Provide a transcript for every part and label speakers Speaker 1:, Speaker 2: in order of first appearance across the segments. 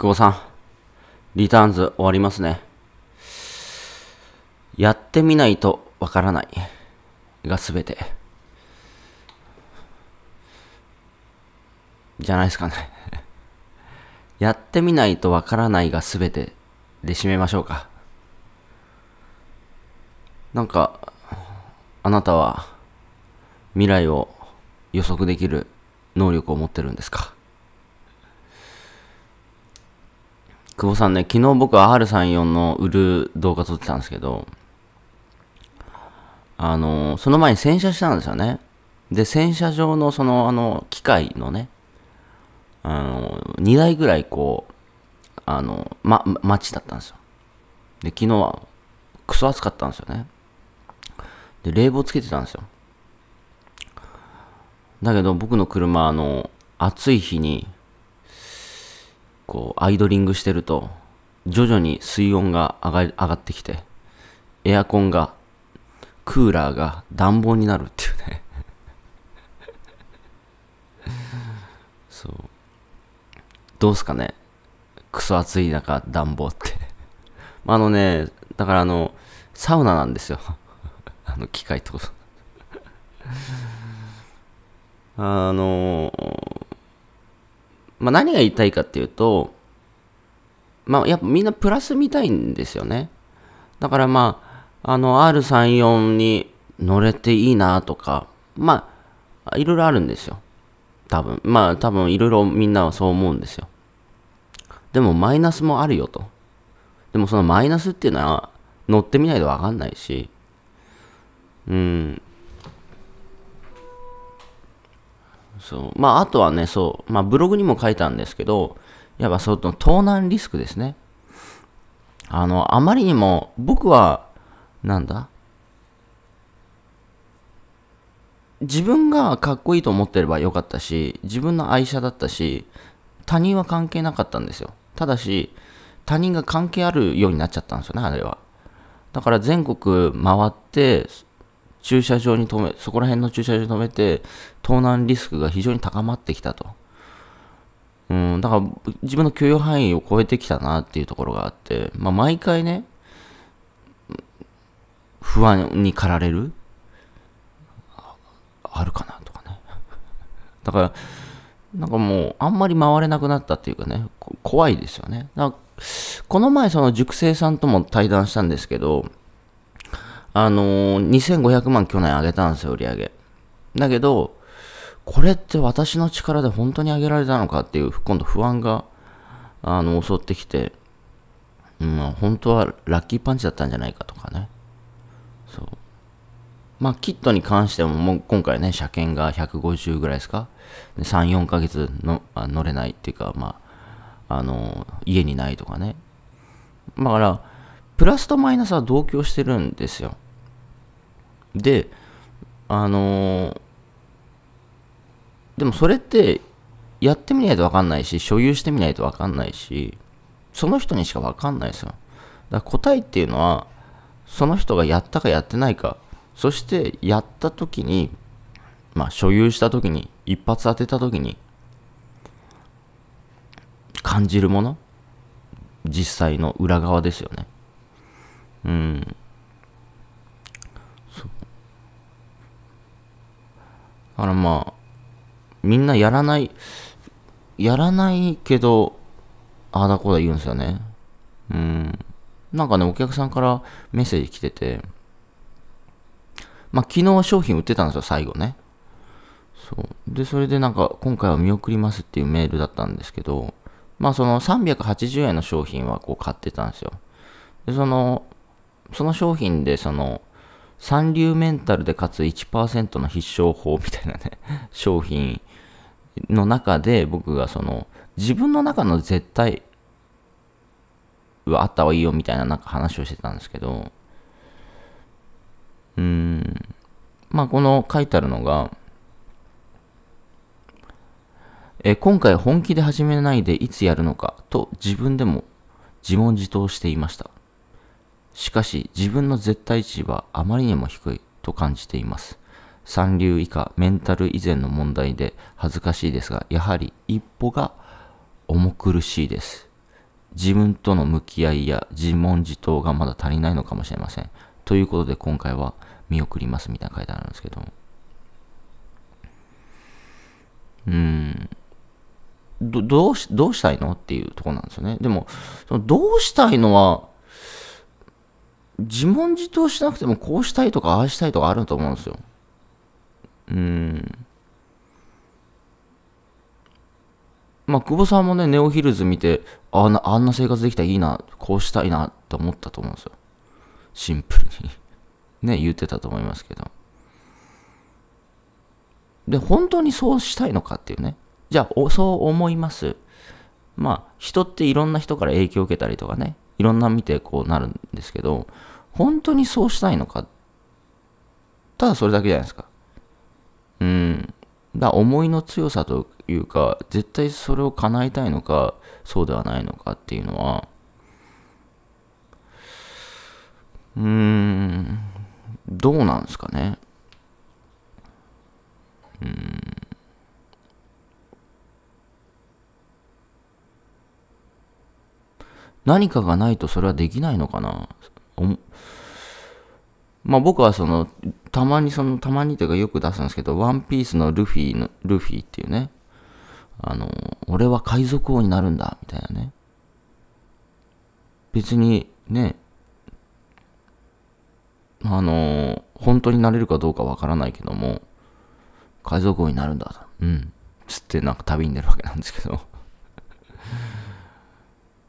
Speaker 1: 久保さん、リターンズ終わりますね。やってみないとわからないが全て。じゃないですかね やってみないとわからないが全てで締めましょうか。なんか、あなたは未来を予測できる能力を持ってるんですか久保さんね、昨日僕は R34 の売る動画撮ってたんですけど、あの、その前に洗車したんですよね。で、洗車場のその、あの、機械のね、あの、2台ぐらいこう、あの、ま、マッチだったんですよ。で、昨日は、クソ暑かったんですよね。で、冷房つけてたんですよ。だけど、僕の車、あの、暑い日に、こう、アイドリングしてると、徐々に水温が上が上がってきて、エアコンが、クーラーが暖房になるっていうね そう。どうすかねクソ暑い中、暖房ってあのね、だからあの、サウナなんですよ あの機械ってこと あのまあ、何が言いたいかっていうと、まあ、やっぱみんなプラス見たいんですよね。だからまあ、あの R34 に乗れていいなとか、まあ、いろいろあるんですよ。多分。まあ、多分いろいろみんなはそう思うんですよ。でもマイナスもあるよと。でもそのマイナスっていうのは乗ってみないとわかんないし、うん、そう。まあ、あとはね、そう。まあ、ブログにも書いたんですけど、やっぱその盗難リスクですね。あの、あまりにも、僕は、なんだ自分がかっこいいと思ってればよかったし、自分の愛車だったし、他人は関係なかったんですよ。ただし、他人が関係あるようになっちゃったんですよね、あれは。だから全国回って、駐車場に止め、そこら辺の駐車場に止めて、盗難リスクが非常に高まってきたと。うん、だから自分の許容範囲を超えてきたなっていうところがあって、まあ、毎回ね、不安に駆られるあるかなとかね。だから、なんかもう、あんまり回れなくなったっていうかね、怖いですよね。だからこの前、その熟成さんとも対談したんですけど、あのー、2500万去年上げたんですよ、売り上げ。だけど、これって私の力で本当に上げられたのかっていう、今度不安が、あの、襲ってきて、うん、本当はラッキーパンチだったんじゃないかとかね。そう。まあ、キットに関しても、もう今回ね、車検が150ぐらいですか ?3、4ヶ月のあ乗れないっていうか、まあ、あの、家にないとかね。だから、プラスとマイナスは同居してるんですよ。で、あのー、でもそれってやってみないと分かんないし、所有してみないと分かんないし、その人にしか分かんないですよ。だから答えっていうのは、その人がやったかやってないか、そしてやった時に、まあ所有した時に、一発当てた時に、感じるもの実際の裏側ですよね。うん。そう。だからまあ、みんなやらない、やらないけど、ああだこうだ言うんですよね。うん。なんかね、お客さんからメッセージ来てて、まあ、昨日商品売ってたんですよ、最後ね。そう。で、それでなんか、今回は見送りますっていうメールだったんですけど、まあ、その380円の商品はこう買ってたんですよ。で、その、その商品でその、三流メンタルでかつ1%の必勝法みたいなね、商品の中で僕がその、自分の中の絶対はあった方がいいよみたいななんか話をしてたんですけど、うーん、まあこの書いてあるのが、え今回本気で始めないでいつやるのかと自分でも自問自答していました。しかし自分の絶対値はあまりにも低いと感じています。三流以下、メンタル以前の問題で恥ずかしいですが、やはり一歩が重苦しいです。自分との向き合いや自問自答がまだ足りないのかもしれません。ということで今回は見送りますみたいな書いてあるんですけども。うん。ど、どうし、どうしたいのっていうとこなんですよね。でも、どうしたいのは、自問自答しなくてもこうしたいとかああしたいとかあると思うんですよ。うん。まあ、久保さんもね、ネオヒルズ見て、あんな、あんな生活できたらいいな、こうしたいなって思ったと思うんですよ。シンプルに ね、言ってたと思いますけど。で、本当にそうしたいのかっていうね。じゃあ、そう思います。まあ、人っていろんな人から影響を受けたりとかね、いろんな見てこうなるんですけど、本当にそうしたいのか。ただそれだけじゃないですか。うん。だ思いの強さというか、絶対それを叶えたいのか、そうではないのかっていうのは、うーん、どうなんですかね。うん。何かがないとそれはできないのかなまあ僕はその、たまにその、たまにというかよく出すんですけど、ワンピースのルフィの、ルフィっていうね、あの、俺は海賊王になるんだ、みたいなね。別にね、あの、本当になれるかどうかわからないけども、海賊王になるんだと。うん。つってなんか旅に出るわけなんですけど。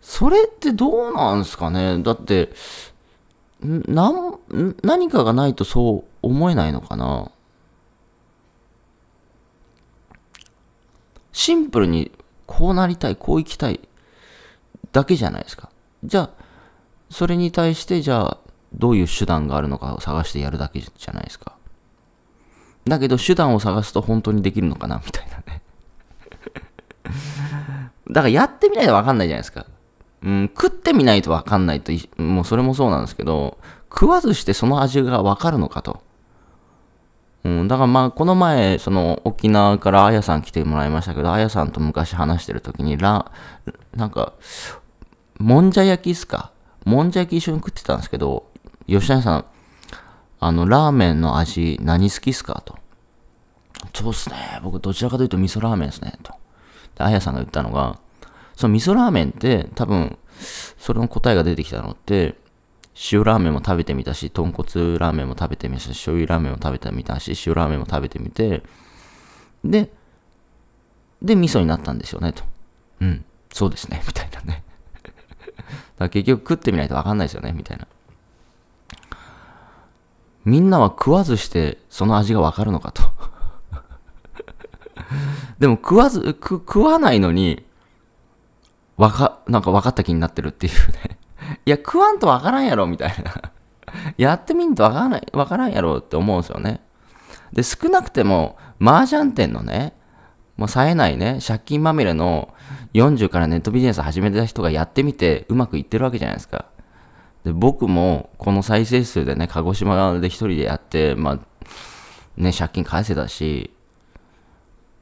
Speaker 1: それってどうなんですかねだって、なん、何かがないとそう思えないのかなシンプルにこうなりたい、こう行きたいだけじゃないですか。じゃあ、それに対して、じゃあ、どういう手段があるのかを探してやるだけじゃないですか。だけど、手段を探すと本当にできるのかなみたいなね だから、やってみないとわかんないじゃないですか。うん、食ってみないとわかんないと、もうそれもそうなんですけど、食わずしてその味がわかるのかと。うん、だからまあ、この前、その、沖縄からあやさん来てもらいましたけど、あやさんと昔話してる時に、ら、なんか、もんじゃ焼きっすかもんじゃ焼き一緒に食ってたんですけど、吉谷さん、あの、ラーメンの味、何好きっすかと。そうっすね。僕、どちらかというと味噌ラーメンっすね。と。で、あやさんが言ったのが、その味噌ラーメンって多分、それの答えが出てきたのって、塩ラーメンも食べてみたし、豚骨ラーメンも食べてみたし、醤油ラーメンも食べてみたし、塩ラーメンも食べてみて、で、で、味噌になったんですよね、と。うん、そうですね、みたいなね。だから結局食ってみないとわかんないですよね、みたいな。みんなは食わずしてその味がわかるのかとでも食わず、食わないのにわか、なんか分かった気になってるっていうね いや、食わんと分からんやろ、みたいな やってみんと分からん、分からんやろって思うんですよね。で、少なくても、麻雀店のね、もう冴えないね、借金まみれの40からネットビジネス始めた人がやってみて、うまくいってるわけじゃないですか。で、僕も、この再生数でね、鹿児島で一人でやって、まあ、ね、借金返せたし、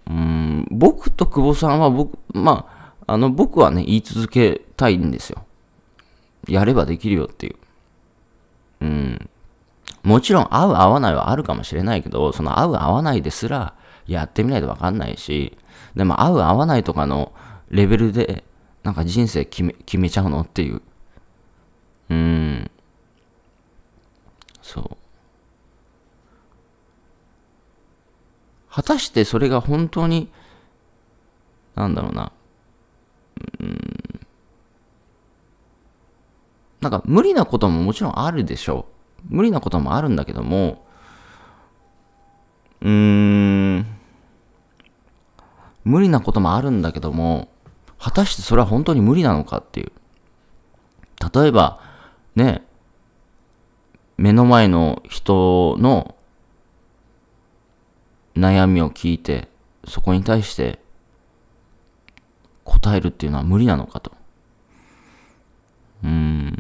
Speaker 1: うん、僕と久保さんは僕、まあ、あの、僕はね、言い続けたいんですよ。やればできるよっていう。うん。もちろん、合う合わないはあるかもしれないけど、その合う合わないですら、やってみないとわかんないし、でも合う合わないとかのレベルで、なんか人生決め、決めちゃうのっていう。うん。そう。果たしてそれが本当に、なんだろうな。うん、なんか無理なことももちろんあるでしょう。無理なこともあるんだけども、うーん、無理なこともあるんだけども、果たしてそれは本当に無理なのかっていう。例えば、ね、目の前の人の悩みを聞いて、そこに対して答えるっていうのは無理なのかと。うーん。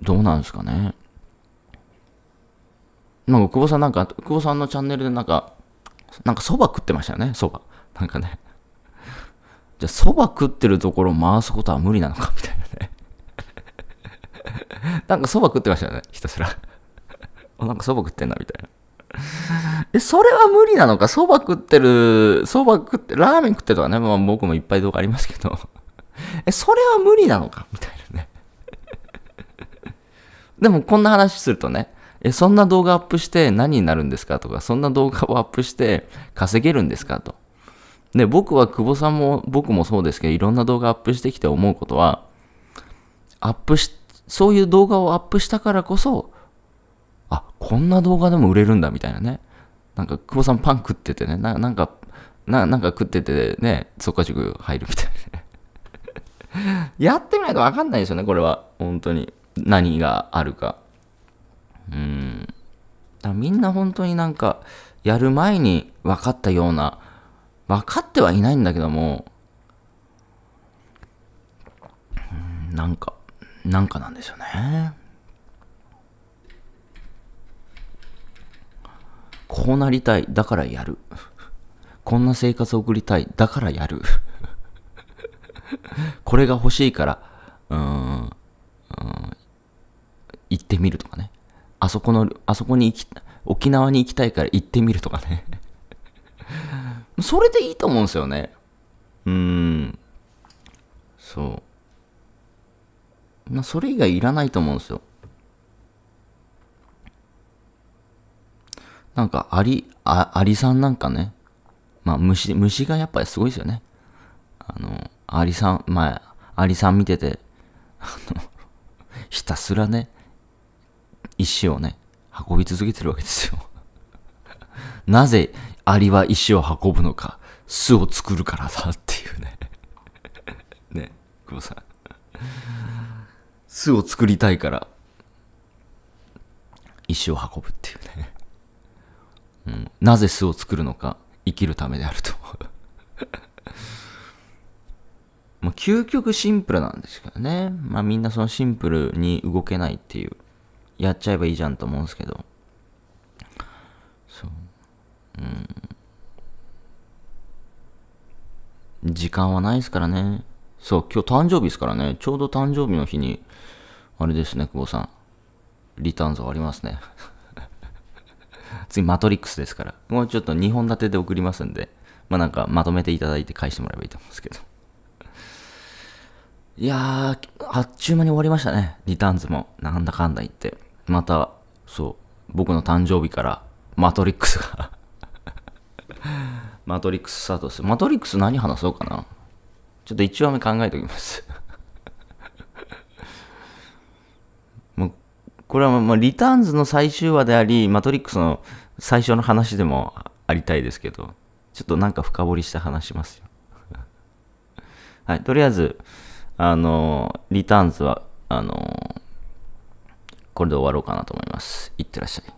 Speaker 1: どうなんですかね。なんか、久保さんなんか、久保さんのチャンネルでなんか、なんか蕎麦食ってましたよね、蕎麦。なんかね。じゃあ、蕎麦食ってるところを回すことは無理なのか、みたいなね。なんか蕎麦食ってましたよね、ひたすら。なんか蕎麦食ってんな、みたいな。え、それは無理なのかそば食ってる、そば食って、ラーメン食ってとかね、まあ僕もいっぱい動画ありますけど、え、それは無理なのかみたいなね。でもこんな話するとね、え、そんな動画アップして何になるんですかとか、そんな動画をアップして稼げるんですかと。で、僕は久保さんも、僕もそうですけど、いろんな動画アップしてきて思うことは、アップし、そういう動画をアップしたからこそ、あ、こんな動画でも売れるんだみたいなね。なんか久保さんパン食っててね、ななんかな、なんか食っててね、そっか塾入るみたいな、やってみないと分かんないですよね、これは。本当に。何があるか。うん。だみんな本当になんか、やる前に分かったような、分かってはいないんだけども、うんなんか、なんかなんですよね。こうなりたい、だからやる。こんな生活を送りたい、だからやる。これが欲しいから、うーん、ん、行ってみるとかね。あそこの、あそこに行き、沖縄に行きたいから行ってみるとかね。それでいいと思うんですよね。うーん。そう。それ以外いらないと思うんですよ。なんかアリ、あアリさんなんかね、まあ虫、虫がやっぱりすごいですよね。あの、アリさん、まあ、アリさん見てて、あの、ひたすらね、石をね、運び続けてるわけですよ。なぜアリは石を運ぶのか、巣を作るからだっていうね。ね、久保さん。巣を作りたいから、石を運ぶっていうね。うん、なぜ巣を作るのか生きるためであるともう 究極シンプルなんですけどねまあみんなそのシンプルに動けないっていうやっちゃえばいいじゃんと思うんですけどそううん時間はないですからねそう今日誕生日ですからねちょうど誕生日の日にあれですね久保さんリターンズありますね 次、マトリックスですから。もうちょっと2本立てで送りますんで、まあなんかまとめていただいて返してもらえばいいと思うんですけど。いやー、あっちゅう間に終わりましたね。リターンズも。なんだかんだ言って。また、そう、僕の誕生日から、マトリックスが マトリックススタートする。マトリックス何話そうかな。ちょっと1話目考えておきますこれはまあリターンズの最終話であり、マトリックスの最初の話でもありたいですけど、ちょっとなんか深掘りして話しますよ。はい、とりあえず、あの、リターンズは、あの、これで終わろうかなと思います。いってらっしゃい。